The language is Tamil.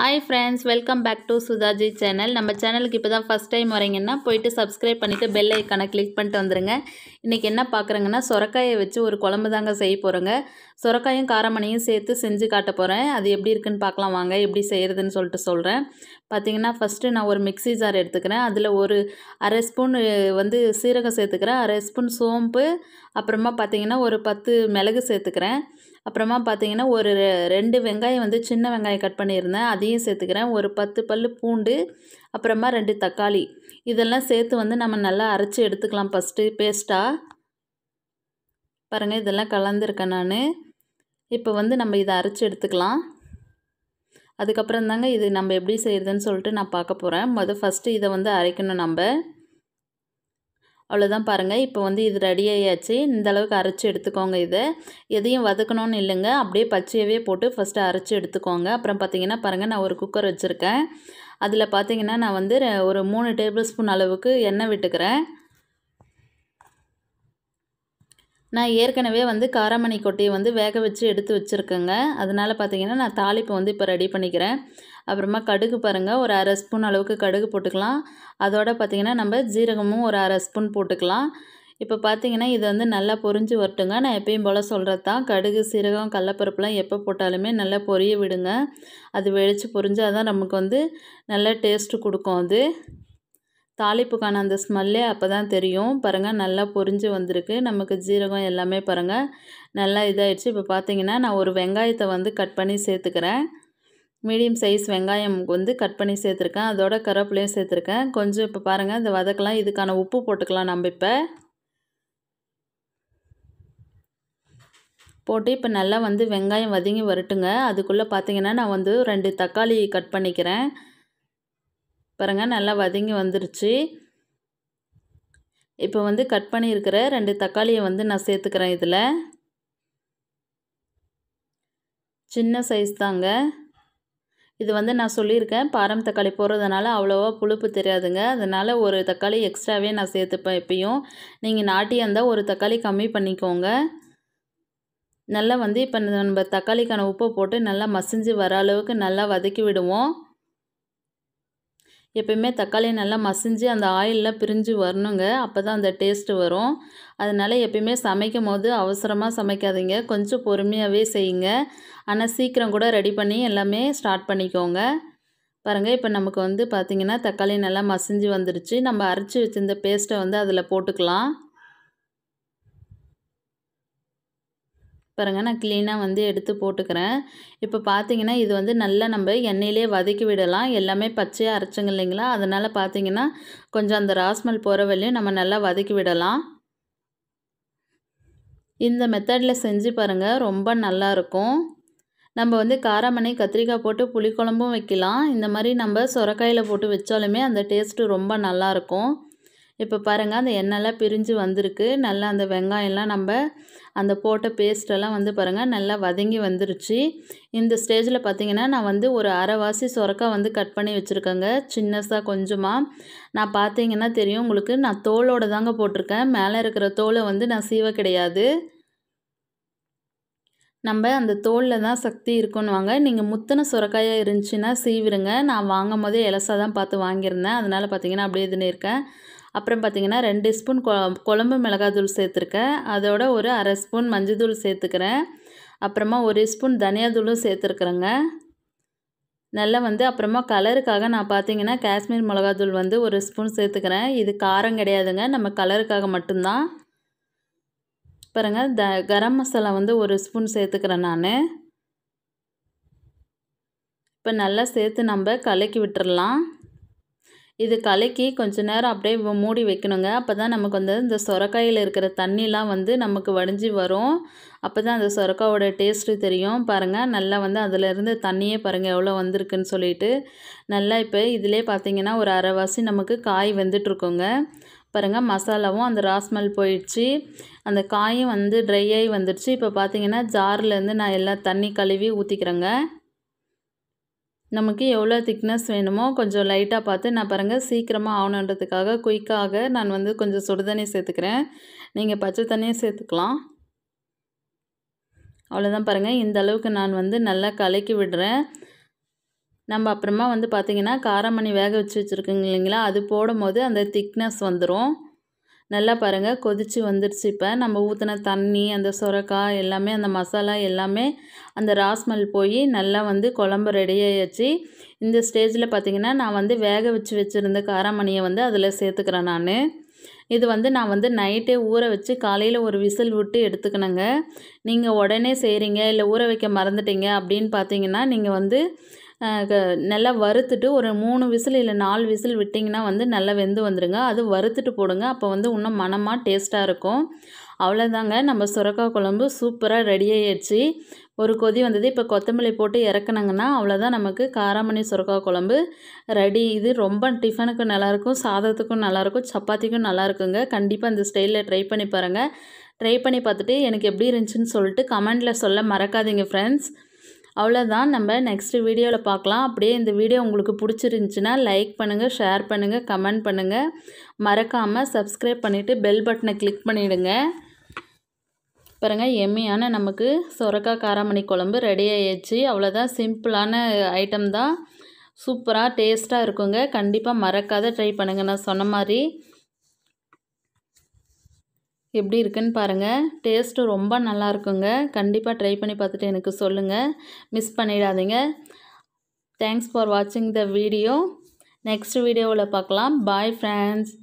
hi friends welcome back to Sudhaji channel நம்ம சேனலுக்கு இப்போ தான் ஃபஸ்ட் டைம் வரீங்கன்னா போயிட்டு சப்ஸ்கிரைப் பண்ணிவிட்டு பெல் ஐக்கானை கிளிக் பண்ணிட்டு வந்துடுங்க இன்றைக்கி என்ன பார்க்குறேங்கன்னா சுரக்காயை வச்சு ஒரு குழம்பு தாங்க செய்ய போகிறோங்க சுரக்காயும் காரமணியும் சேர்த்து செஞ்சு காட்ட போகிறேன் அது எப்படி இருக்குன்னு பார்க்கலாம் வாங்க எப்படி செய்கிறதுன்னு சொல்லிட்டு சொல்கிறேன் பார்த்திங்கன்னா ஃபஸ்ட்டு நான் ஒரு மிக்சி ஜார் எடுத்துக்கிறேன் அதில் ஒரு அரை ஸ்பூன் வந்து சீரகம் சேர்த்துக்கிறேன் அரை ஸ்பூன் சோம்பு அப்புறமா பார்த்திங்கன்னா ஒரு பத்து மிளகு சேர்த்துக்கிறேன் அப்புறமா பார்த்தீங்கன்னா ஒரு ரெண்டு வெங்காயம் வந்து சின்ன வெங்காயம் கட் பண்ணியிருந்தேன் அதையும் சேர்த்துக்கிறேன் ஒரு பத்து பல் பூண்டு அப்புறமா ரெண்டு தக்காளி இதெல்லாம் சேர்த்து வந்து நம்ம நல்லா அரைச்சி எடுத்துக்கலாம் ஃபஸ்ட்டு பேஸ்ட்டாக பாருங்கள் இதெல்லாம் கலந்துருக்கேன் நான் இப்போ வந்து நம்ம இதை அரைச்சி எடுத்துக்கலாம் அதுக்கப்புறம் தாங்க இது நம்ம எப்படி செய்கிறதுன்னு சொல்லிட்டு நான் பார்க்க போகிறேன் மொதல் ஃபஸ்ட்டு இதை வந்து அரைக்கணும் நம்ம அவ்வளோதான் பாருங்கள் இப்போ வந்து இது ரெடி ஆகியாச்சு இந்தளவுக்கு அரைச்சி எடுத்துக்கோங்க இதை எதையும் வதக்கணும்னு இல்லைங்க அப்படியே பச்சையவே போட்டு ஃபஸ்ட்டு அரைச்சி எடுத்துக்கோங்க அப்புறம் பார்த்திங்கன்னா பாருங்கள் நான் ஒரு குக்கர் வச்சுருக்கேன் அதில் பார்த்திங்கன்னா நான் வந்து ஒரு மூணு டேபிள் ஸ்பூன் அளவுக்கு எண்ணெய் விட்டுக்கிறேன் நான் ஏற்கனவே வந்து காராமணி கொட்டையை வந்து வேக வச்சு எடுத்து வச்சுருக்கேங்க அதனால் பார்த்திங்கன்னா நான் தாளிப்பு வந்து இப்போ ரெடி பண்ணிக்கிறேன் அப்புறமா கடுகு பாருங்கள் ஒரு அரை ஸ்பூன் அளவுக்கு கடுகு போட்டுக்கலாம் அதோட பார்த்திங்கன்னா நம்ம ஜீரகமும் ஒரு அரை ஸ்பூன் போட்டுக்கலாம் இப்போ பார்த்தீங்கன்னா இது வந்து நல்லா பொரிஞ்சு வரட்டுங்க நான் எப்பயும் போல் சொல்கிறது தான் கடுகு சீரகம் கடலப்பருப்புலாம் எப்போ போட்டாலுமே நல்லா பொரிய விடுங்க அது வெடித்து பொரிஞ்சால் தான் நமக்கு வந்து நல்லா டேஸ்ட்டு கொடுக்கும் அது தாளிப்புக்கான அந்த ஸ்மெல்லே அப்போ தான் தெரியும் பாருங்கள் நல்லா பொரிஞ்சு வந்திருக்கு நமக்கு ஜீரகம் எல்லாமே பாருங்கள் நல்லா இதாகிடுச்சு இப்போ பார்த்திங்கன்னா நான் ஒரு வெங்காயத்தை வந்து கட் பண்ணி சேர்த்துக்கிறேன் மீடியம் சைஸ் வெங்காயம் வந்து கட் பண்ணி சேர்த்துருக்கேன் அதோட கருவேப்பிலையும் சேர்த்துருக்கேன் கொஞ்சம் இப்போ பாருங்கள் இந்த வதக்கலாம் இதுக்கான உப்பு போட்டுக்கலாம் நம்ம இப்போ போட்டு இப்போ நல்லா வந்து வெங்காயம் வதங்கி வரட்டுங்க அதுக்குள்ளே பார்த்தீங்கன்னா நான் வந்து ரெண்டு தக்காளி கட் பண்ணிக்கிறேன் பாருங்கள் நல்லா வதங்கி வந்துருச்சு இப்போ வந்து கட் பண்ணியிருக்கிற ரெண்டு தக்காளியை வந்து நான் சேர்த்துக்கிறேன் இதில் சின்ன சைஸ் தாங்க இது வந்து நான் சொல்லியிருக்கேன் பாரம் தக்காளி போடுறதுனால அவ்வளோவா புழுப்பு தெரியாதுங்க அதனால் ஒரு தக்காளி எக்ஸ்ட்ராவே நான் சேர்த்துப்பேன் எப்பயும் நீங்கள் நாட்டியாக இருந்தால் ஒரு தக்காளி கம்மி பண்ணிக்கோங்க நல்லா வந்து இப்போ நம்ம தக்காளிக்கான உப்பை போட்டு நல்லா மசிஞ்சு வர அளவுக்கு நல்லா வதக்கி விடுவோம் எப்பயுமே தக்காளியை நல்லா மசிஞ்சு அந்த ஆயிலில் பிரிஞ்சு வரணுங்க அப்போ தான் அந்த டேஸ்ட்டு வரும் அதனால் எப்பயுமே சமைக்கும் போது அவசரமாக சமைக்காதீங்க கொஞ்சம் பொறுமையாகவே செய்யுங்க ஆனால் சீக்கிரம் கூட ரெடி பண்ணி எல்லாமே ஸ்டார்ட் பண்ணிக்கோங்க பாருங்கள் இப்போ நமக்கு வந்து பார்த்திங்கன்னா தக்காளி நல்லா மசிஞ்சு வந்துடுச்சு நம்ம அரைச்சி வச்சுருந்த பேஸ்ட்டை வந்து அதில் போட்டுக்கலாம் பாருங்கள் நான் க்ளீனாக வந்து எடுத்து போட்டுக்கிறேன் இப்போ பார்த்தீங்கன்னா இது வந்து நல்லா நம்ம எண்ணெயிலே வதக்கி விடலாம் எல்லாமே பச்சையாக அரைச்சுங்க இல்லைங்களா அதனால் பார்த்தீங்கன்னா கொஞ்சம் அந்த ராஸ்மல் போகிற வழியும் நம்ம நல்லா வதக்கி விடலாம் இந்த மெத்தடில் செஞ்சு பாருங்கள் ரொம்ப நல்லாயிருக்கும் நம்ம வந்து காரமனை கத்திரிக்காய் போட்டு புளிக்குழம்பும் வைக்கலாம் இந்த மாதிரி நம்ம சுரக்காயில் போட்டு வச்சாலுமே அந்த டேஸ்ட்டு ரொம்ப நல்லாயிருக்கும் இப்போ பாருங்கள் அந்த எண்ணெயெல்லாம் பிரிஞ்சு வந்திருக்கு நல்லா அந்த வெங்காயம்லாம் நம்ம அந்த போட்ட பேஸ்ட்டெல்லாம் வந்து பாருங்கள் நல்லா வதங்கி வந்துருச்சு இந்த ஸ்டேஜில் பார்த்திங்கன்னா நான் வந்து ஒரு அரைவாசி சுரக்கா வந்து கட் பண்ணி வச்சுருக்கேங்க சின்னஸாக கொஞ்சமாக நான் பார்த்தீங்கன்னா தெரியும் உங்களுக்கு நான் தோலோடு தாங்க போட்டிருக்கேன் மேலே இருக்கிற தோலை வந்து நான் சீவ கிடையாது நம்ம அந்த தோலில் தான் சக்தி இருக்குன்னுவாங்க நீங்கள் முத்தின சுரக்காயாக இருந்துச்சுன்னா சீவிருங்க நான் வாங்கும் போதே இலசாக தான் பார்த்து வாங்கியிருந்தேன் அதனால் பார்த்தீங்கன்னா அப்படியே இதுன்னு இருக்கேன் அப்புறம் பார்த்திங்கன்னா ரெண்டு ஸ்பூன் குழம்பு மிளகாத்தூள் சேர்த்துருக்கேன் அதோட ஒரு அரை ஸ்பூன் மஞ்சத்தூள் சேர்த்துக்கிறேன் அப்புறமா ஒரு ஸ்பூன் தனியாத்தூளும் சேர்த்துருக்குறேங்க நல்லா வந்து அப்புறமா கலருக்காக நான் பார்த்தீங்கன்னா காஷ்மீர் மிளகாத்தூள் வந்து ஒரு ஸ்பூன் சேர்த்துக்கிறேன் இது காரம் கிடையாதுங்க நம்ம கலருக்காக மட்டும்தான் பாருங்க த கரம் மசாலா வந்து ஒரு ஸ்பூன் சேர்த்துக்கிறேன் நான் இப்போ நல்லா சேர்த்து நம்ம கலக்கி விட்டுறலாம் இது கலக்கி கொஞ்ச நேரம் அப்படியே மூடி வைக்கணுங்க அப்போ தான் நமக்கு வந்து இந்த சொரக்காயில் இருக்கிற தண்ணிலாம் வந்து நமக்கு வடிஞ்சு வரும் அப்போ தான் அந்த சொரக்காவோட டேஸ்ட்டு தெரியும் பாருங்கள் நல்லா வந்து அதிலேருந்து தண்ணியே பாருங்கள் எவ்வளோ வந்திருக்குன்னு சொல்லிட்டு நல்லா இப்போ இதிலே பார்த்திங்கன்னா ஒரு அரைவாசி நமக்கு காய் வெந்துட்டுருக்கோங்க பாருங்கள் மசாலாவும் அந்த ராஸ்மல் போயிடுச்சு அந்த காயும் வந்து ட்ரை ஆகி வந்துடுச்சு இப்போ பார்த்திங்கன்னா ஜார்லேருந்து நான் எல்லாம் தண்ணி கழுவி ஊற்றிக்கிறேங்க நமக்கு எவ்வளோ திக்னஸ் வேணுமோ கொஞ்சம் லைட்டாக பார்த்து நான் பாருங்கள் சீக்கிரமாக ஆகணுன்றதுக்காக குயிக்காக நான் வந்து கொஞ்சம் சுடுதண்ணி சேர்த்துக்கிறேன் நீங்கள் பச்சை தண்ணியும் சேர்த்துக்கலாம் அவ்வளோதான் பாருங்கள் இந்த அளவுக்கு நான் வந்து நல்லா கலக்கி விடுறேன் நம்ம அப்புறமா வந்து பார்த்திங்கன்னா காரமணி வேக வச்சு வச்சுருக்கோங்க இல்லைங்களா அது போடும்போது அந்த திக்னஸ் வந்துடும் நல்லா பாருங்கள் கொதித்து வந்துடுச்சு இப்போ நம்ம ஊற்றின தண்ணி அந்த சுரக்காய் எல்லாமே அந்த மசாலா எல்லாமே அந்த ராஸ்மல் போய் நல்லா வந்து குழம்பு ரெடியாகிடுச்சு இந்த ஸ்டேஜில் பார்த்திங்கன்னா நான் வந்து வேக வச்சு வச்சுருந்த காராமணியை வந்து அதில் சேர்த்துக்கிறேன் நான் இது வந்து நான் வந்து நைட்டே ஊற வச்சு காலையில் ஒரு விசில் விட்டு எடுத்துக்கணுங்க நீங்கள் உடனே செய்கிறீங்க இல்லை ஊற வைக்க மறந்துட்டீங்க அப்படின்னு பார்த்தீங்கன்னா நீங்கள் வந்து நல்லா வறுத்துட்டு ஒரு மூணு விசில் இல்லை நாலு விசில் விட்டிங்கன்னா வந்து நல்லா வெந்து வந்துடுங்க அது வறுத்துட்டு போடுங்க அப்போ வந்து இன்னும் மனமாக டேஸ்ட்டாக இருக்கும் அவ்வளோதாங்க நம்ம சுரக்காய் குழம்பு சூப்பராக ரெடி ஒரு கொதி வந்தது இப்போ கொத்தமல்லி போட்டு இறக்குனாங்கன்னா அவ்வளோதான் நமக்கு காராமணி சுரக்காய் குழம்பு ரெடி இது ரொம்ப டிஃபனுக்கும் நல்லாயிருக்கும் சாதத்துக்கும் நல்லாயிருக்கும் சப்பாத்திக்கும் நல்லாயிருக்குங்க கண்டிப்பாக இந்த ஸ்டைலில் ட்ரை பண்ணி பாருங்கள் ட்ரை பண்ணி பார்த்துட்டு எனக்கு எப்படி இருந்துச்சுன்னு சொல்லிட்டு கமெண்டில் சொல்ல மறக்காதீங்க ஃப்ரெண்ட்ஸ் அவ்வளோதான் நம்ம நெக்ஸ்ட் வீடியோவில் பார்க்கலாம் அப்படியே இந்த வீடியோ உங்களுக்கு பிடிச்சிருந்துச்சின்னா லைக் பண்ணுங்கள் ஷேர் பண்ணுங்கள் கமெண்ட் பண்ணுங்கள் மறக்காமல் சப்ஸ்கிரைப் பண்ணிவிட்டு பெல் பட்டனை கிளிக் பண்ணிவிடுங்க பாருங்கள் எம்மியான நமக்கு சொரக்காய் காராமணி குழம்பு ரெடி ஆயிடுச்சு அவ்வளோதான் சிம்பிளான ஐட்டம் தான் சூப்பராக டேஸ்ட்டாக இருக்குங்க கண்டிப்பாக மறக்காத ட்ரை பண்ணுங்கள் நான் சொன்ன மாதிரி எப்படி இருக்குன்னு பாருங்கள் டேஸ்ட்டு ரொம்ப நல்லா இருக்குங்க கண்டிப்பாக ட்ரை பண்ணி பார்த்துட்டு எனக்கு சொல்லுங்கள் மிஸ் பண்ணிடாதீங்க தேங்க்ஸ் ஃபார் வாட்சிங் த வீடியோ நெக்ஸ்ட் வீடியோவில் பார்க்கலாம் பாய் ஃப்ரெண்ட்ஸ்